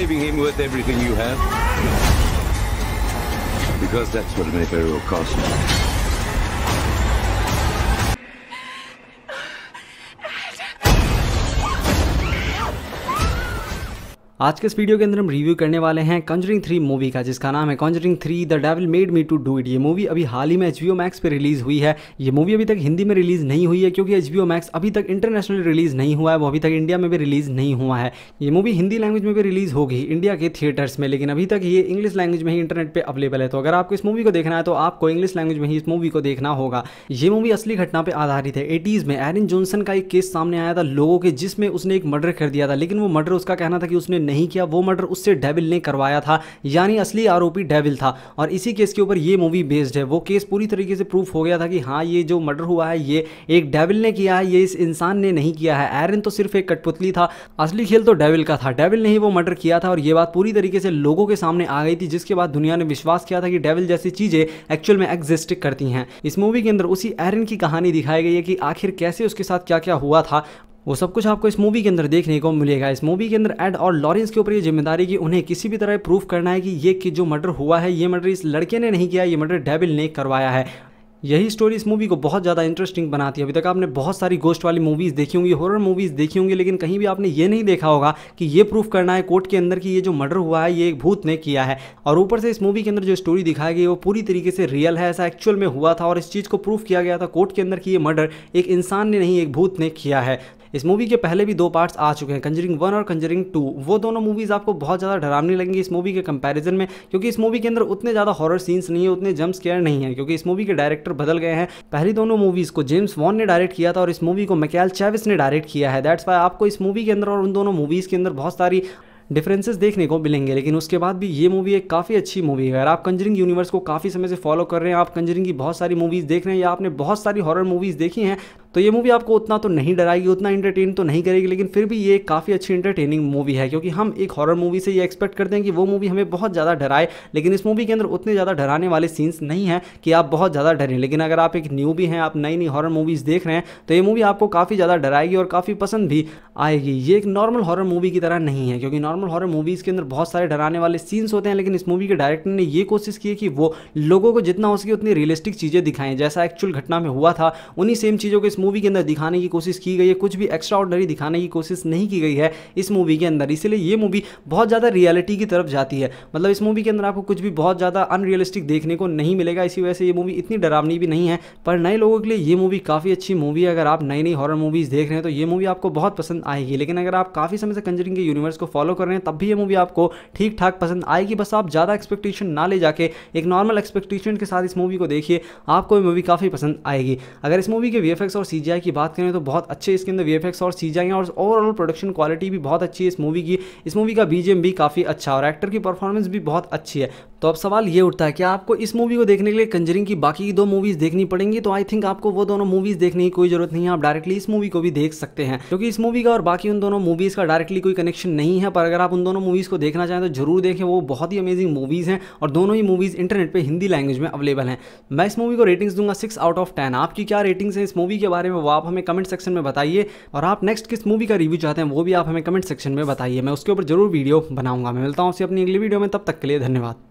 Saving him worth everything you have? Because that's what an Pharaoh cost. आज के इस video के अंदर हम रिव्यू करने वाले हैं कंजरिंग थ्री मूवी का जिसका नाम है conjuring three the devil made me to do it ये मूवी अभी हाल ही में एच मैक्स पर रिलीज़ हुई है ये मूवी अभी तक हिंदी में रिलीज़ नहीं हुई है क्योंकि एच मैक्स अभी तक इंटरनेशनल रिलीज़ नहीं हुआ है वो अभी तक इंडिया में भी रिलीज़ नहीं हुआ है ये मूवी हिंदी लैंग्वेज में भी रिलीज़ होगी इंडिया के थिएटर्स में लेकिन अभी तक ये इंग्लिश लैंग्वेज में ही इंटरनेट पर अवेलेबल है तो अगर आपको इस मूवी को देखना है तो आपको इंग्लिश लैंग्वेज में ही इस मूवी को देखना होगा ये मूवी असली घटना पर आधारित है एटीज़ में एरिन जॉनसन का एक केस सामने आया था लोगों के जिसमें उसने एक मर्डर कर दिया था लेकिन वो मर्डर उसका कहना था कि उसने नहीं किया वो मर्डर उससे डेविल ने करवाया था यानी असली आरोपी डेविल था और इसी केस के ऊपर ये मूवी बेस्ड है वो केस पूरी तरीके से प्रूफ हो गया था कि हाँ ये जो मर्डर हुआ है ये एक डेविल ने किया है ये इस इंसान ने नहीं किया है एरन तो सिर्फ एक कठपुतली था असली खेल तो डेविल का था डेविल ने ही वो मर्डर किया था और ये बात पूरी तरीके से लोगों के सामने आ गई थी जिसके बाद दुनिया ने विश्वास किया था कि डेविल जैसी चीज़ें एक्चुअल में एग्जिस्ट करती हैं इस मूवी के अंदर उसी एरन की कहानी दिखाई गई है कि आखिर कैसे उसके साथ क्या क्या हुआ था वो सब कुछ आपको इस मूवी के अंदर देखने को मिलेगा इस मूवी के अंदर एड और लॉरेंस के ऊपर ये जिम्मेदारी की उन्हें किसी भी तरह प्रूफ करना है कि ये कि जो मर्डर हुआ है ये मर्डर इस लड़के ने नहीं किया ये मर्डर डेबिल ने करवाया है यही स्टोरी इस मूवी को बहुत ज़्यादा इंटरेस्टिंग बनाती है अभी तक आपने बहुत सारी गोस्ट वाली मूवीज़ देखी होंगी हॉरर मूवीज़ देखी होंगी लेकिन कहीं भी आपने ये नहीं देखा होगा कि ये प्रूफ करना है कोर्ट के अंदर कि ये जो मर्डर हुआ है ये एक भूत ने किया है और ऊपर से इस मूवी के अंदर जो स्टोरी दिखाई गई वो पूरी तरीके से रियल है ऐसा एक्चुअल में हुआ था और इस चीज़ को प्रूफ किया गया था कोर्ट के अंदर कि ये मर्डर एक इंसान ने नहीं एक भूत ने किया है इस मूवी के पहले भी दो पार्ट्स आ चुके हैं कंजरिंग वन और कंजरिंग टू वो दोनों मूवीज़ आपको बहुत ज़्यादा डरावनी लगेंगी इस मूवी के कंपैरिजन में क्योंकि इस मूवी के अंदर उतने ज़्यादा हॉरर सीन्स नहीं है उतने जम्प केयर नहीं है क्योंकि इस मूवी के डायरेक्टर बदल गए हैं पहली दोनों मूवीज़ को जेम्स वॉन ने डायरेक्ट किया था और इस मूवी को मैकेल चैविस ने डायरेक्ट किया है दैट्स वाई आपको इस मूवी के अंदर और उन दोनों मूवीज़ के अंदर बहुत सारी डिफरेंसेस देखने को मिलेंगे लेकिन उसके बाद भी ये मूवी एक काफ़ी अच्छी मूवी है अगर आप कंजरिंग यूनिवर्स को काफ़ी समय से फॉलो कर रहे हैं आप कंजरिंग की बहुत सारी मूवीज़ देख रहे हैं या आपने बहुत सारी हॉरर मूवीज़ देखी हैं तो ये मूवी आपको उतना तो नहीं डराएगी उतना इंटरटेन तो नहीं करेगी लेकिन फिर भी ये काफ़ी अच्छी इंटरटेनिंग मूवी है क्योंकि हम एक हॉरर मूवी से ये एक्सपेक्ट करते हैं कि वो मूवी हमें बहुत ज़्यादा डराए लेकिन इस मूवी के अंदर उतने ज़्यादा डराने वाले सीन्स नहीं हैं कि आप बहुत ज़्यादा डरें लेकिन अगर आप एक न्यू भी हैं आप नई नई हॉरर मूवीज़ देख रहे हैं तो ये मूवी आपको काफ़ी ज़्यादा डराएगी और काफ़ी पसंद भी आएगी ये एक नॉर्मल हॉरर मूवी की तरह नहीं है क्योंकि नॉर्मल हॉरर मूवीज़ के अंदर बहुत सारे डराने वाले सीन्स होते हैं लेकिन इस मूवी के डायरेक्टर ने ये कोशिश की कि वो लोगों को जितना हो सके उतनी रियलिस्टिक चीज़ें दिखाएं जैसा एक्चुअल घटना में हुआ था उन्हीं सेम चीज़ों को इस मूवी के अंदर दिखाने की कोशिश की गई है कुछ भी एक्स्ट्रा ऑर्डनरी दिखाने की कोशिश नहीं की गई है इस मूवी के अंदर इसलिए ये मूवी बहुत ज़्यादा रियलिटी की तरफ जाती है मतलब इस मूवी के अंदर आपको कुछ भी बहुत ज़्यादा अनरियलिस्टिक देखने को नहीं मिलेगा इसी वजह से ये मूवी इतनी डरावनी भी नहीं है पर नए लोगों के लिए ये मूवी काफ़ी अच्छी मूवी है अगर आप नई नई हॉर मूवीज़ देख रहे हैं तो ये मूवी आपको बहुत पसंद आएगी लेकिन अगर आप काफ़ी समय से कंजरिंग के यूनिवर्स को फॉलो कर रहे हैं तब भी ये मूवी आपको ठीक ठाक पसंद आएगी बस आप ज़्यादा एक्सपेक्टेशन ना ले जाके एक नॉर्मल एक्सपेक्टेशन के साथ इस मूवी को देखिए आपको ये मूवी काफ़ी पसंद आएगी अगर इस मूवी के वी और सी की बात करें तो बहुत अच्छे इसके अंदर वी और सी और ओवरऑल प्रोडक्शन क्वालिटी भी बहुत अच्छी है इस मूवी की इस मूवी का बी भी काफ़ी अच्छा और एक्टर की परफॉर्मेंस भी बहुत अच्छी है तो अब सवाल ये उठता है कि आपको इस मूवी को देखने के लिए कंजरिंग की बाकी की दो मूवीज़ देखनी पड़ेंगी तो आई थिंक आपको वो दोनों मूवीज़ देखने की कोई जरूरत नहीं है आप डायरेक्टली इस मूवी को भी देख सकते हैं क्योंकि इस मूवी का और बाकी उन दोनों मूवीज़ का डायरेक्टली कोई कनेक्शन नहीं है पर अगर आप उन दोनों मूवीज़ को देखना चाहें तो जरूर देखें वो बहुत ही अमेजिंग मूवीज़ हैं और दोनों ही मूवीज़ इंटरनेट पर हिंदी लैंग्वेज में अवेलेबल हैं मैं इस मूवी को रेटिंग्स दूंगा सिक्स आउट ऑफ टेन आपकी क्या रेटिंग्स हैं इस मूवी के बारे बारे में वो आप हमें कमेंट सेक्शन में बताइए और आप नेक्स्ट किस मूवी का रिव्यू चाहते हैं वो भी आप हमें कमेंट सेक्शन में बताइए मैं उसके ऊपर जरूर वीडियो बनाऊंगा मैं मिलता हूँ उसे अपनी अगली वीडियो में तब तक के लिए धन्यवाद